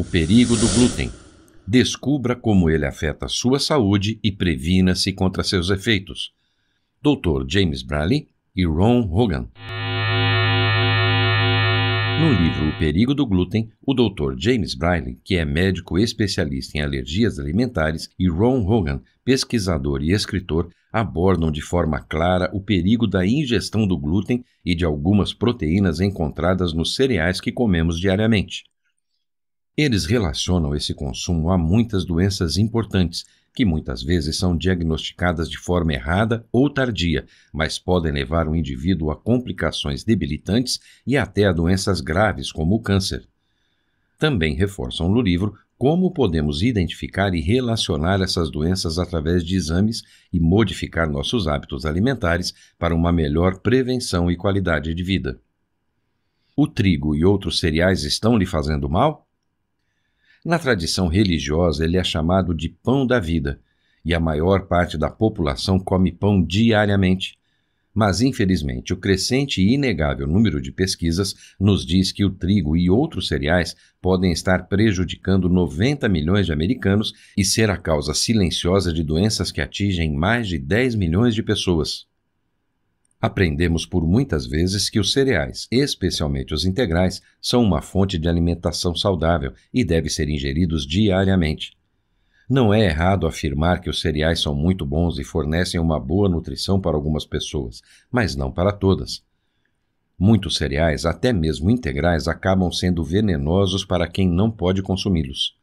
O perigo do glúten. Descubra como ele afeta sua saúde e previna-se contra seus efeitos. Dr. James Bradley e Ron Hogan. No livro O Perigo do Glúten, o Dr. James Bradley, que é médico especialista em alergias alimentares, e Ron Hogan, pesquisador e escritor, abordam de forma clara o perigo da ingestão do glúten e de algumas proteínas encontradas nos cereais que comemos diariamente. Eles relacionam esse consumo a muitas doenças importantes, que muitas vezes são diagnosticadas de forma errada ou tardia, mas podem levar o indivíduo a complicações debilitantes e até a doenças graves, como o câncer. Também reforçam no livro como podemos identificar e relacionar essas doenças através de exames e modificar nossos hábitos alimentares para uma melhor prevenção e qualidade de vida. O trigo e outros cereais estão lhe fazendo mal? Na tradição religiosa, ele é chamado de pão da vida, e a maior parte da população come pão diariamente. Mas, infelizmente, o crescente e inegável número de pesquisas nos diz que o trigo e outros cereais podem estar prejudicando 90 milhões de americanos e ser a causa silenciosa de doenças que atingem mais de 10 milhões de pessoas. Aprendemos por muitas vezes que os cereais, especialmente os integrais, são uma fonte de alimentação saudável e devem ser ingeridos diariamente. Não é errado afirmar que os cereais são muito bons e fornecem uma boa nutrição para algumas pessoas, mas não para todas. Muitos cereais, até mesmo integrais, acabam sendo venenosos para quem não pode consumi-los.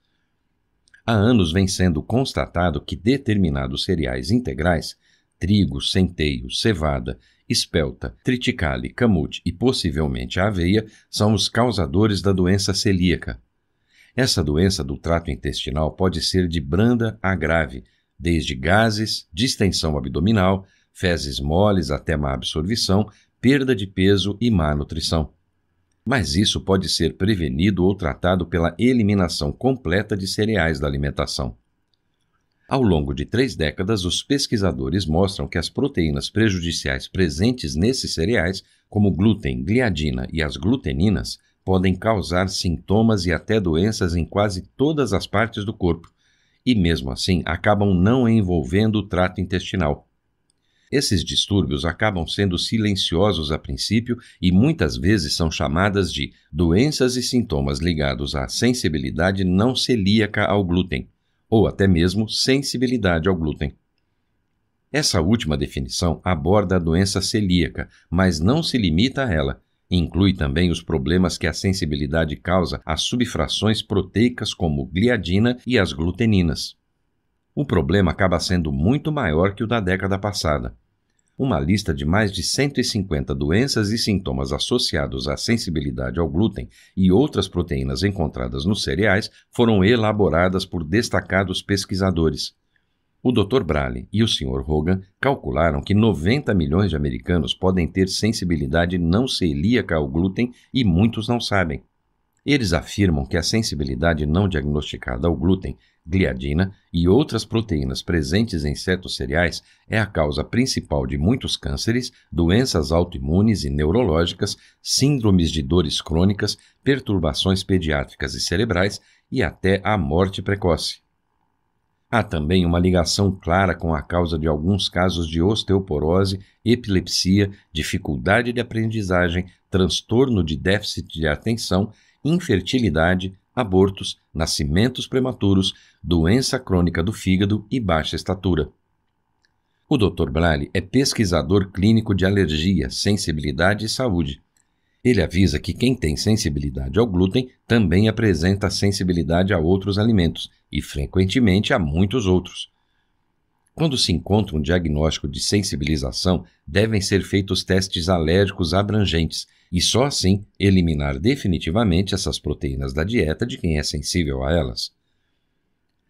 Há anos vem sendo constatado que determinados cereais integrais trigo, centeio, cevada espelta, triticale, camute e possivelmente a aveia são os causadores da doença celíaca. Essa doença do trato intestinal pode ser de branda a grave, desde gases, distensão abdominal, fezes moles até má absorção, perda de peso e má nutrição. Mas isso pode ser prevenido ou tratado pela eliminação completa de cereais da alimentação. Ao longo de três décadas, os pesquisadores mostram que as proteínas prejudiciais presentes nesses cereais, como glúten, gliadina e as gluteninas, podem causar sintomas e até doenças em quase todas as partes do corpo, e mesmo assim acabam não envolvendo o trato intestinal. Esses distúrbios acabam sendo silenciosos a princípio e muitas vezes são chamadas de doenças e sintomas ligados à sensibilidade não celíaca ao glúten ou até mesmo sensibilidade ao glúten. Essa última definição aborda a doença celíaca, mas não se limita a ela. Inclui também os problemas que a sensibilidade causa às subfrações proteicas como gliadina e as gluteninas. O problema acaba sendo muito maior que o da década passada uma lista de mais de 150 doenças e sintomas associados à sensibilidade ao glúten e outras proteínas encontradas nos cereais foram elaboradas por destacados pesquisadores. O Dr. Braley e o Sr. Hogan calcularam que 90 milhões de americanos podem ter sensibilidade não celíaca ao glúten e muitos não sabem. Eles afirmam que a sensibilidade não diagnosticada ao glúten gliadina e outras proteínas presentes em certos cereais é a causa principal de muitos cânceres, doenças autoimunes e neurológicas, síndromes de dores crônicas, perturbações pediátricas e cerebrais e até a morte precoce. Há também uma ligação clara com a causa de alguns casos de osteoporose, epilepsia, dificuldade de aprendizagem, transtorno de déficit de atenção, infertilidade, abortos, nascimentos prematuros, doença crônica do fígado e baixa estatura. O Dr. Braille é pesquisador clínico de alergia, sensibilidade e saúde. Ele avisa que quem tem sensibilidade ao glúten também apresenta sensibilidade a outros alimentos e, frequentemente, a muitos outros. Quando se encontra um diagnóstico de sensibilização, devem ser feitos testes alérgicos abrangentes e só assim eliminar definitivamente essas proteínas da dieta de quem é sensível a elas.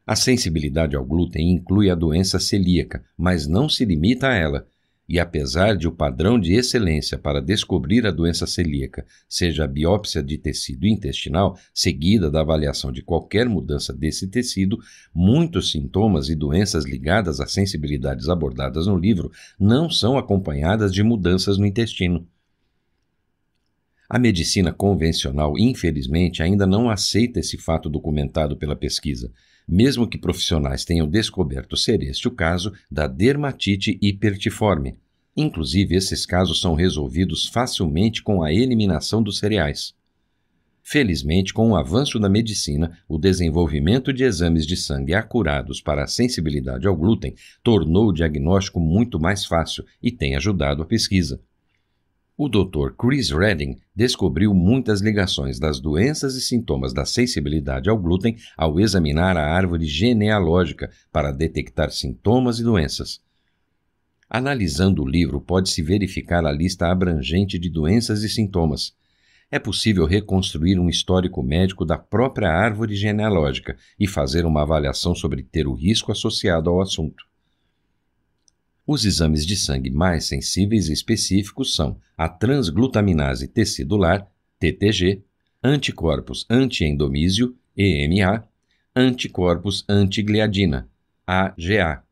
A sensibilidade ao glúten inclui a doença celíaca, mas não se limita a ela. E apesar de o padrão de excelência para descobrir a doença celíaca seja a biópsia de tecido intestinal, seguida da avaliação de qualquer mudança desse tecido, muitos sintomas e doenças ligadas às sensibilidades abordadas no livro não são acompanhadas de mudanças no intestino. A medicina convencional, infelizmente, ainda não aceita esse fato documentado pela pesquisa mesmo que profissionais tenham descoberto ser este o caso da dermatite hipertiforme. Inclusive, esses casos são resolvidos facilmente com a eliminação dos cereais. Felizmente, com o avanço da medicina, o desenvolvimento de exames de sangue acurados para a sensibilidade ao glúten tornou o diagnóstico muito mais fácil e tem ajudado a pesquisa. O Dr. Chris Redding descobriu muitas ligações das doenças e sintomas da sensibilidade ao glúten ao examinar a árvore genealógica para detectar sintomas e doenças. Analisando o livro, pode-se verificar a lista abrangente de doenças e sintomas. É possível reconstruir um histórico médico da própria árvore genealógica e fazer uma avaliação sobre ter o risco associado ao assunto. Os exames de sangue mais sensíveis e específicos são a transglutaminase tecidular, TTG, anticorpos antiendomísio, EMA, anticorpos antigliadina, AGA.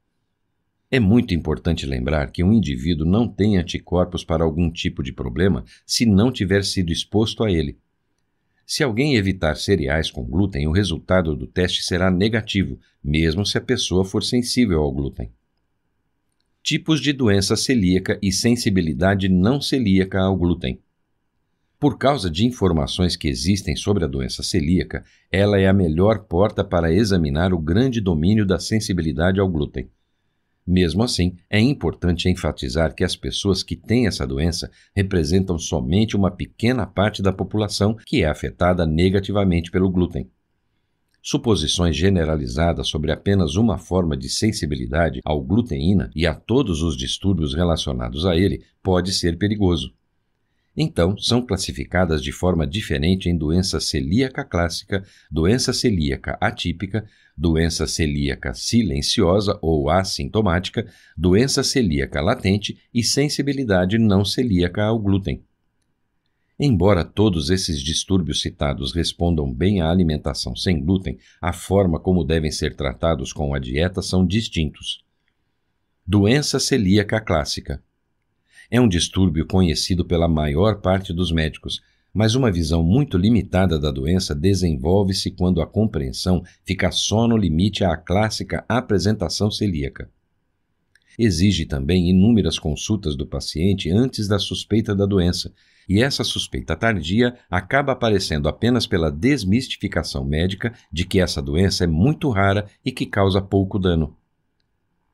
É muito importante lembrar que um indivíduo não tem anticorpos para algum tipo de problema se não tiver sido exposto a ele. Se alguém evitar cereais com glúten, o resultado do teste será negativo, mesmo se a pessoa for sensível ao glúten tipos de doença celíaca e sensibilidade não celíaca ao glúten. Por causa de informações que existem sobre a doença celíaca, ela é a melhor porta para examinar o grande domínio da sensibilidade ao glúten. Mesmo assim, é importante enfatizar que as pessoas que têm essa doença representam somente uma pequena parte da população que é afetada negativamente pelo glúten. Suposições generalizadas sobre apenas uma forma de sensibilidade ao gluteína e a todos os distúrbios relacionados a ele pode ser perigoso. Então, são classificadas de forma diferente em doença celíaca clássica, doença celíaca atípica, doença celíaca silenciosa ou assintomática, doença celíaca latente e sensibilidade não celíaca ao glúten. Embora todos esses distúrbios citados respondam bem à alimentação sem glúten, a forma como devem ser tratados com a dieta são distintos. Doença celíaca clássica é um distúrbio conhecido pela maior parte dos médicos, mas uma visão muito limitada da doença desenvolve-se quando a compreensão fica só no limite à clássica apresentação celíaca. Exige também inúmeras consultas do paciente antes da suspeita da doença e essa suspeita tardia acaba aparecendo apenas pela desmistificação médica de que essa doença é muito rara e que causa pouco dano.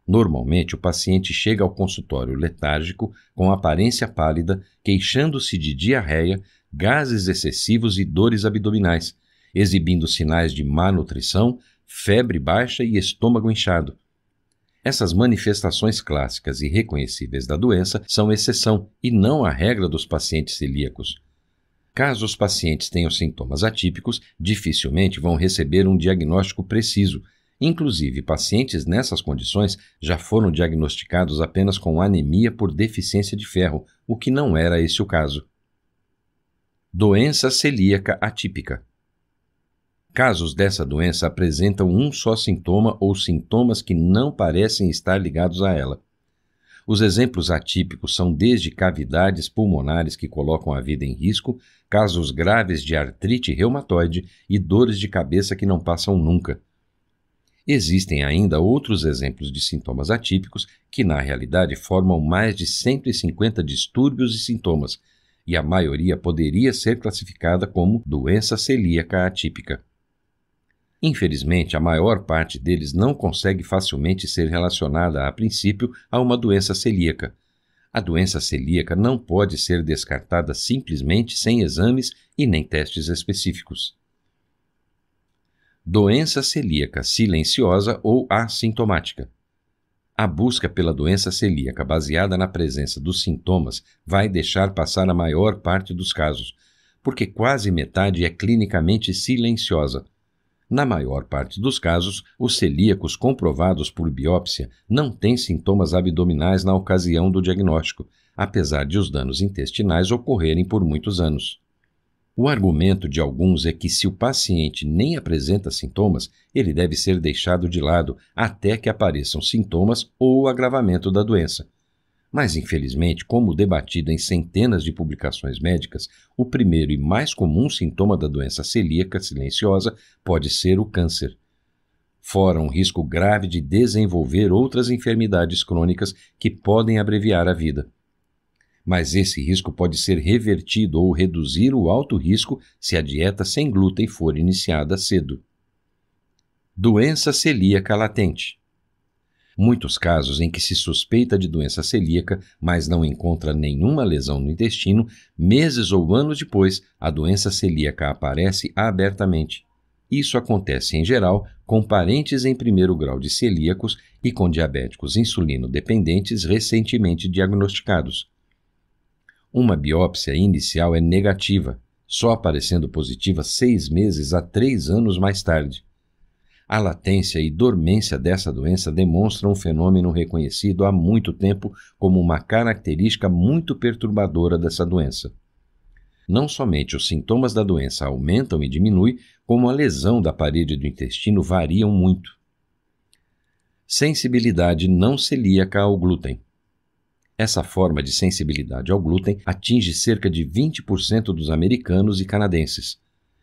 Normalmente, o paciente chega ao consultório letárgico, com aparência pálida, queixando-se de diarreia, gases excessivos e dores abdominais, exibindo sinais de má nutrição, febre baixa e estômago inchado. Essas manifestações clássicas e reconhecíveis da doença são exceção e não a regra dos pacientes celíacos. Caso os pacientes tenham sintomas atípicos, dificilmente vão receber um diagnóstico preciso. Inclusive, pacientes nessas condições já foram diagnosticados apenas com anemia por deficiência de ferro, o que não era esse o caso. Doença celíaca atípica. Casos dessa doença apresentam um só sintoma ou sintomas que não parecem estar ligados a ela. Os exemplos atípicos são desde cavidades pulmonares que colocam a vida em risco, casos graves de artrite reumatoide e dores de cabeça que não passam nunca. Existem ainda outros exemplos de sintomas atípicos que, na realidade, formam mais de 150 distúrbios e sintomas, e a maioria poderia ser classificada como doença celíaca atípica. Infelizmente, a maior parte deles não consegue facilmente ser relacionada, a princípio, a uma doença celíaca. A doença celíaca não pode ser descartada simplesmente sem exames e nem testes específicos. Doença celíaca silenciosa ou assintomática. A busca pela doença celíaca baseada na presença dos sintomas vai deixar passar a maior parte dos casos, porque quase metade é clinicamente silenciosa na maior parte dos casos, os celíacos comprovados por biópsia não têm sintomas abdominais na ocasião do diagnóstico, apesar de os danos intestinais ocorrerem por muitos anos. O argumento de alguns é que se o paciente nem apresenta sintomas, ele deve ser deixado de lado até que apareçam sintomas ou o agravamento da doença. Mas, infelizmente, como debatido em centenas de publicações médicas, o primeiro e mais comum sintoma da doença celíaca silenciosa pode ser o câncer. Fora um risco grave de desenvolver outras enfermidades crônicas que podem abreviar a vida. Mas esse risco pode ser revertido ou reduzir o alto risco se a dieta sem glúten for iniciada cedo. Doença celíaca latente muitos casos em que se suspeita de doença celíaca, mas não encontra nenhuma lesão no intestino, meses ou anos depois, a doença celíaca aparece abertamente. Isso acontece em geral com parentes em primeiro grau de celíacos e com diabéticos insulino-dependentes recentemente diagnosticados. Uma biópsia inicial é negativa, só aparecendo positiva seis meses a três anos mais tarde. A latência e dormência dessa doença demonstram um fenômeno reconhecido há muito tempo como uma característica muito perturbadora dessa doença. Não somente os sintomas da doença aumentam e diminuem, como a lesão da parede do intestino variam muito. Sensibilidade não celíaca ao glúten. Essa forma de sensibilidade ao glúten atinge cerca de 20% dos americanos e canadenses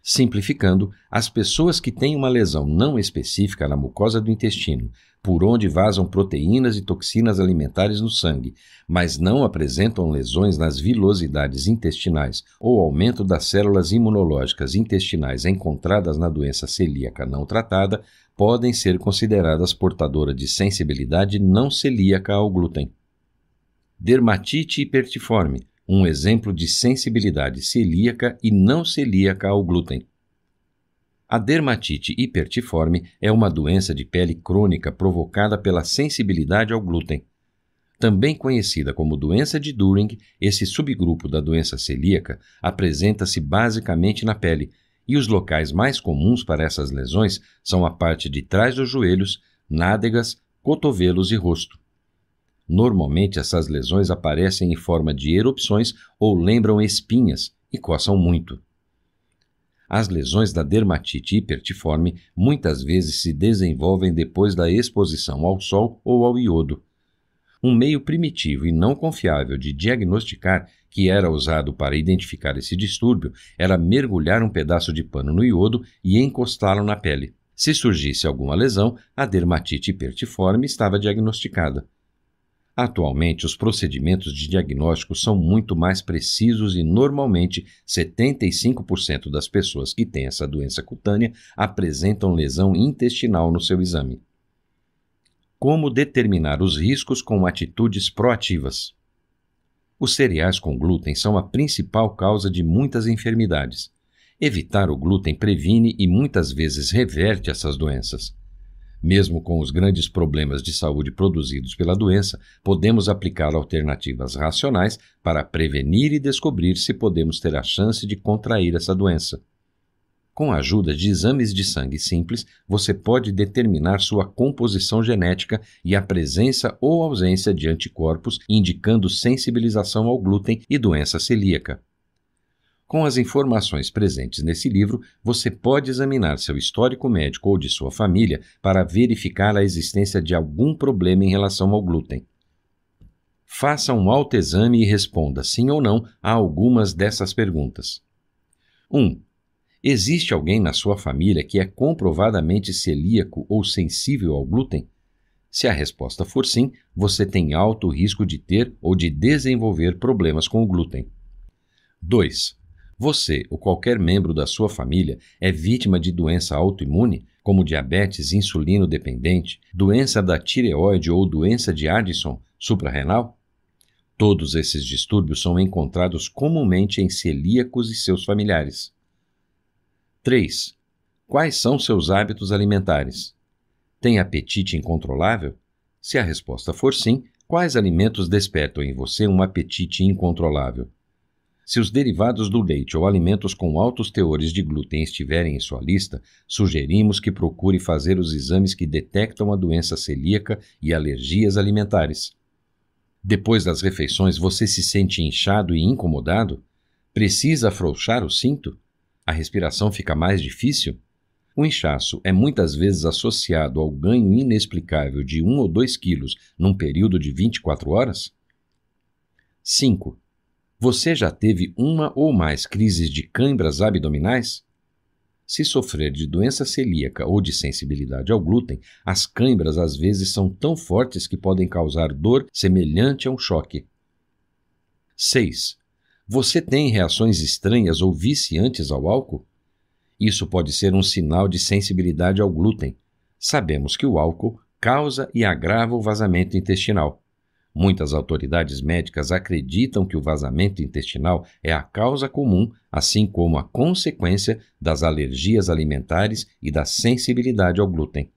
Simplificando, as pessoas que têm uma lesão não específica na mucosa do intestino, por onde vazam proteínas e toxinas alimentares no sangue, mas não apresentam lesões nas vilosidades intestinais ou aumento das células imunológicas intestinais encontradas na doença celíaca não tratada, podem ser consideradas portadoras de sensibilidade não celíaca ao glúten. Dermatite hipertiforme um exemplo de sensibilidade celíaca e não celíaca ao glúten. A dermatite hipertiforme é uma doença de pele crônica provocada pela sensibilidade ao glúten. Também conhecida como doença de During, esse subgrupo da doença celíaca apresenta-se basicamente na pele, e os locais mais comuns para essas lesões são a parte de trás dos joelhos, nádegas, cotovelos e rosto. Normalmente essas lesões aparecem em forma de erupções ou lembram espinhas e coçam muito. As lesões da dermatite hipertiforme muitas vezes se desenvolvem depois da exposição ao sol ou ao iodo. Um meio primitivo e não confiável de diagnosticar, que era usado para identificar esse distúrbio, era mergulhar um pedaço de pano no iodo e encostá-lo na pele. Se surgisse alguma lesão, a dermatite hipertiforme estava diagnosticada. Atualmente, os procedimentos de diagnóstico são muito mais precisos e, normalmente, 75% das pessoas que têm essa doença cutânea apresentam lesão intestinal no seu exame. Como determinar os riscos com atitudes proativas? Os cereais com glúten são a principal causa de muitas enfermidades. Evitar o glúten previne e muitas vezes reverte essas doenças. Mesmo com os grandes problemas de saúde produzidos pela doença, podemos aplicar alternativas racionais para prevenir e descobrir se podemos ter a chance de contrair essa doença. Com a ajuda de exames de sangue simples, você pode determinar sua composição genética e a presença ou ausência de anticorpos, indicando sensibilização ao glúten e doença celíaca. Com as informações presentes nesse livro, você pode examinar seu histórico médico ou de sua família para verificar a existência de algum problema em relação ao glúten. Faça um autoexame e responda sim ou não a algumas dessas perguntas. 1. Um, existe alguém na sua família que é comprovadamente celíaco ou sensível ao glúten? Se a resposta for sim, você tem alto risco de ter ou de desenvolver problemas com o glúten. 2. Você ou qualquer membro da sua família é vítima de doença autoimune, como diabetes insulino dependente, doença da tireoide ou doença de Addison suprarrenal? Todos esses distúrbios são encontrados comumente em celíacos e seus familiares. 3. Quais são seus hábitos alimentares? Tem apetite incontrolável? Se a resposta for sim, quais alimentos despertam em você um apetite incontrolável? Se os derivados do leite ou alimentos com altos teores de glúten estiverem em sua lista, sugerimos que procure fazer os exames que detectam a doença celíaca e alergias alimentares. Depois das refeições, você se sente inchado e incomodado? Precisa afrouxar o cinto? A respiração fica mais difícil? O inchaço é muitas vezes associado ao ganho inexplicável de 1 ou 2 quilos num período de 24 horas? 5. Você já teve uma ou mais crises de câimbras abdominais? Se sofrer de doença celíaca ou de sensibilidade ao glúten, as câimbras às vezes são tão fortes que podem causar dor semelhante a um choque. 6. Você tem reações estranhas ou viciantes ao álcool? Isso pode ser um sinal de sensibilidade ao glúten. Sabemos que o álcool causa e agrava o vazamento intestinal. Muitas autoridades médicas acreditam que o vazamento intestinal é a causa comum, assim como a consequência das alergias alimentares e da sensibilidade ao glúten.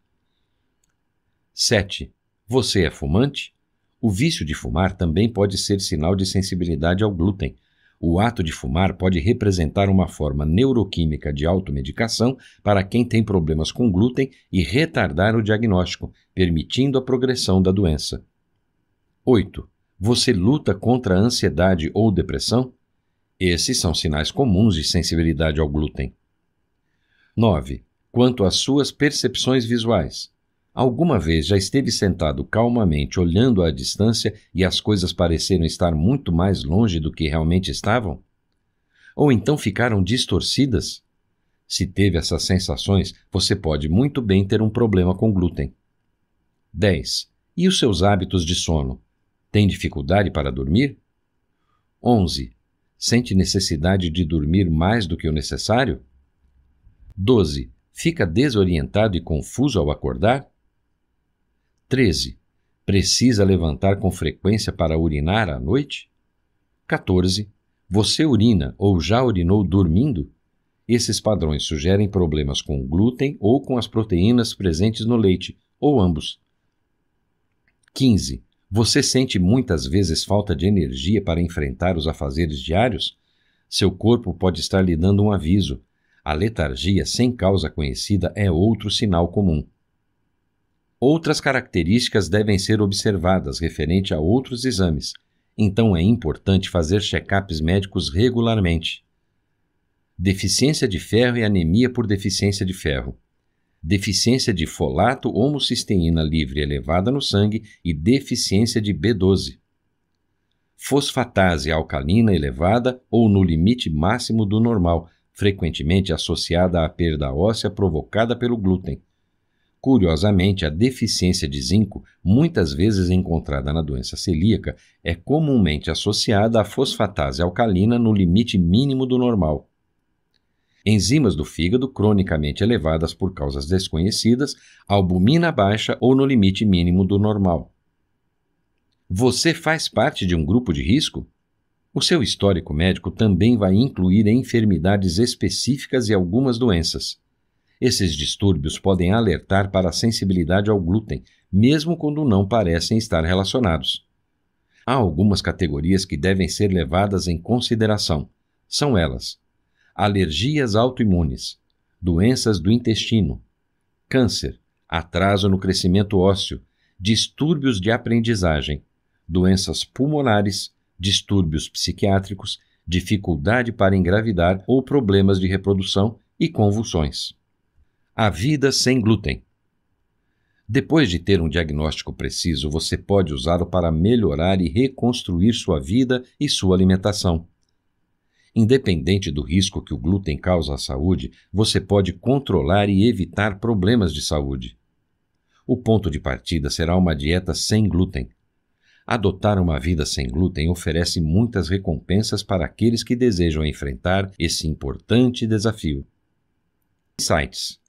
7. Você é fumante? O vício de fumar também pode ser sinal de sensibilidade ao glúten. O ato de fumar pode representar uma forma neuroquímica de automedicação para quem tem problemas com glúten e retardar o diagnóstico, permitindo a progressão da doença. 8. Você luta contra a ansiedade ou depressão? Esses são sinais comuns de sensibilidade ao glúten. 9. Quanto às suas percepções visuais. Alguma vez já esteve sentado calmamente olhando à distância e as coisas pareceram estar muito mais longe do que realmente estavam? Ou então ficaram distorcidas? Se teve essas sensações, você pode muito bem ter um problema com glúten. 10. E os seus hábitos de sono? Tem dificuldade para dormir? 11. Sente necessidade de dormir mais do que o necessário? 12. Fica desorientado e confuso ao acordar? 13. Precisa levantar com frequência para urinar à noite? 14. Você urina ou já urinou dormindo? Esses padrões sugerem problemas com o glúten ou com as proteínas presentes no leite, ou ambos. 15 você sente muitas vezes falta de energia para enfrentar os afazeres diários? Seu corpo pode estar lhe dando um aviso. A letargia sem causa conhecida é outro sinal comum. Outras características devem ser observadas referente a outros exames, então é importante fazer check-ups médicos regularmente. Deficiência de ferro e anemia por deficiência de ferro deficiência de folato, homocisteína livre elevada no sangue e deficiência de B12. Fosfatase alcalina elevada ou no limite máximo do normal, frequentemente associada à perda óssea provocada pelo glúten. Curiosamente, a deficiência de zinco, muitas vezes encontrada na doença celíaca, é comumente associada à fosfatase alcalina no limite mínimo do normal enzimas do fígado cronicamente elevadas por causas desconhecidas, albumina baixa ou no limite mínimo do normal. Você faz parte de um grupo de risco? O seu histórico médico também vai incluir enfermidades específicas e algumas doenças. Esses distúrbios podem alertar para a sensibilidade ao glúten, mesmo quando não parecem estar relacionados. Há algumas categorias que devem ser levadas em consideração. São elas: alergias autoimunes, doenças do intestino, câncer, atraso no crescimento ósseo, distúrbios de aprendizagem, doenças pulmonares, distúrbios psiquiátricos, dificuldade para engravidar ou problemas de reprodução e convulsões. A vida sem glúten. Depois de ter um diagnóstico preciso, você pode usá-lo para melhorar e reconstruir sua vida e sua alimentação. Independente do risco que o glúten causa à saúde, você pode controlar e evitar problemas de saúde. O ponto de partida será uma dieta sem glúten. Adotar uma vida sem glúten oferece muitas recompensas para aqueles que desejam enfrentar esse importante desafio. Insights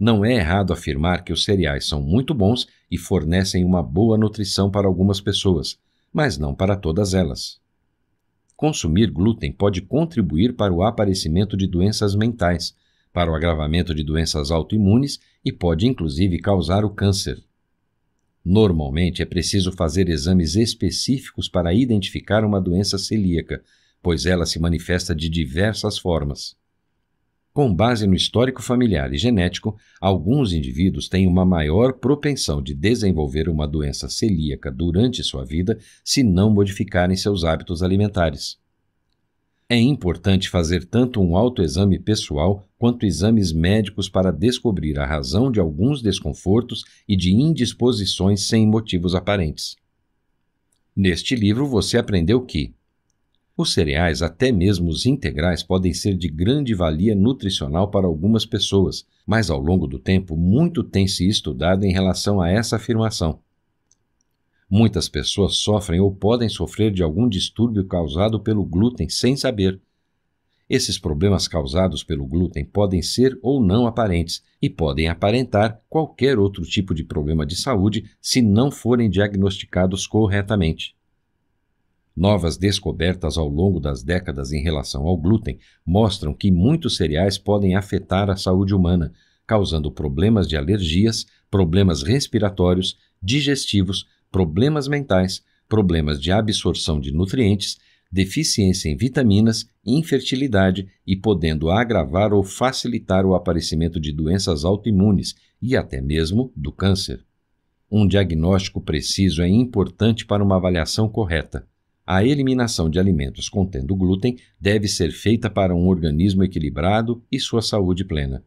Não é errado afirmar que os cereais são muito bons e fornecem uma boa nutrição para algumas pessoas, mas não para todas elas consumir glúten pode contribuir para o aparecimento de doenças mentais, para o agravamento de doenças autoimunes e pode inclusive causar o câncer. Normalmente é preciso fazer exames específicos para identificar uma doença celíaca, pois ela se manifesta de diversas formas. Com base no histórico familiar e genético, alguns indivíduos têm uma maior propensão de desenvolver uma doença celíaca durante sua vida se não modificarem seus hábitos alimentares. É importante fazer tanto um autoexame pessoal quanto exames médicos para descobrir a razão de alguns desconfortos e de indisposições sem motivos aparentes. Neste livro você aprendeu que os cereais, até mesmo os integrais, podem ser de grande valia nutricional para algumas pessoas, mas ao longo do tempo muito tem se estudado em relação a essa afirmação. Muitas pessoas sofrem ou podem sofrer de algum distúrbio causado pelo glúten sem saber. Esses problemas causados pelo glúten podem ser ou não aparentes e podem aparentar qualquer outro tipo de problema de saúde se não forem diagnosticados corretamente. Novas descobertas ao longo das décadas em relação ao glúten mostram que muitos cereais podem afetar a saúde humana, causando problemas de alergias, problemas respiratórios, digestivos, problemas mentais, problemas de absorção de nutrientes, deficiência em vitaminas, infertilidade e podendo agravar ou facilitar o aparecimento de doenças autoimunes e até mesmo do câncer. Um diagnóstico preciso é importante para uma avaliação correta. A eliminação de alimentos contendo glúten deve ser feita para um organismo equilibrado e sua saúde plena.